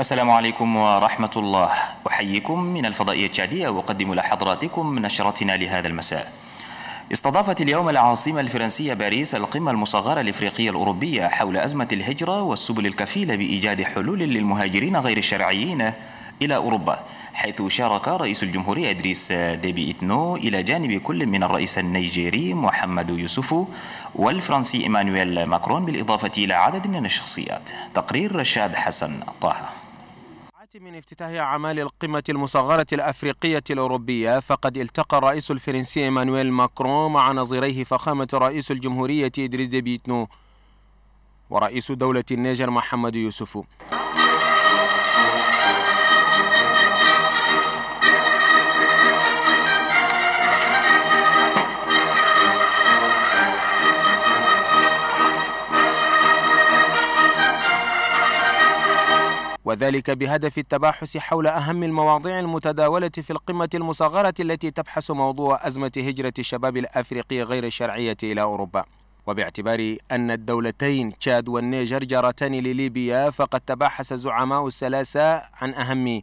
السلام عليكم ورحمة الله أحييكم من الفضائية التشادية وأقدم لحضراتكم نشرتنا لهذا المساء استضافت اليوم العاصمة الفرنسية باريس القمة المصغرة الإفريقية الأوروبية حول أزمة الهجرة والسبل الكفيلة بإيجاد حلول للمهاجرين غير الشرعيين إلى أوروبا حيث شارك رئيس الجمهورية إدريس ديبي إتنو إلى جانب كل من الرئيس النيجيري محمد يوسف والفرنسي إيمانويل ماكرون بالإضافة إلى عدد من الشخصيات تقرير رشاد حسن طه من افتتاح أعمال القمة المصغرة الأفريقية الأوروبية فقد التقى الرئيس الفرنسي إيمانويل ماكرون مع نظيريه فخامة رئيس الجمهورية إدريس ديبيتنو ورئيس دولة النيجر محمد يوسف وذلك بهدف التباحث حول أهم المواضيع المتداولة في القمة المصغرة التي تبحث موضوع أزمة هجرة الشباب الأفريقي غير الشرعية إلى أوروبا وباعتبار أن الدولتين تشاد والنيجر جارتان لليبيا فقد تباحث زعماء الثلاثة عن أهم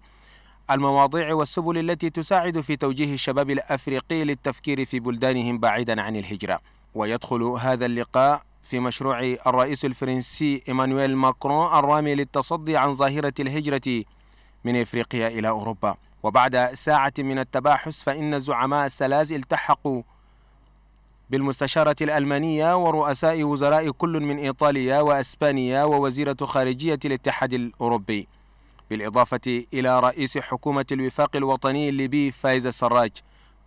المواضيع والسبل التي تساعد في توجيه الشباب الأفريقي للتفكير في بلدانهم بعيدا عن الهجرة ويدخل هذا اللقاء في مشروع الرئيس الفرنسي إيمانويل ماكرون الرامي للتصدي عن ظاهرة الهجرة من إفريقيا إلى أوروبا وبعد ساعة من التباحث فإن زعماء الثلاث التحقوا بالمستشارة الألمانية ورؤساء وزراء كل من إيطاليا وأسبانيا ووزيرة خارجية الاتحاد الأوروبي بالإضافة إلى رئيس حكومة الوفاق الوطني الليبي فايز السراج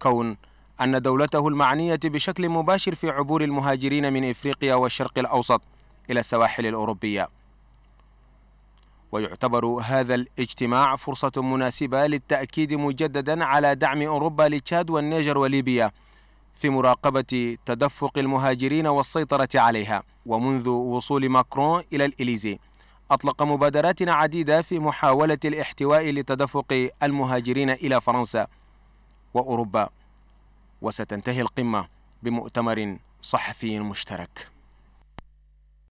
كون أن دولته المعنية بشكل مباشر في عبور المهاجرين من إفريقيا والشرق الأوسط إلى السواحل الأوروبية ويعتبر هذا الاجتماع فرصة مناسبة للتأكيد مجددا على دعم أوروبا لتشاد والنيجر وليبيا في مراقبة تدفق المهاجرين والسيطرة عليها ومنذ وصول ماكرون إلى الإليزي أطلق مبادرات عديدة في محاولة الاحتواء لتدفق المهاجرين إلى فرنسا وأوروبا وستنتهي القمة بمؤتمر صحفي مشترك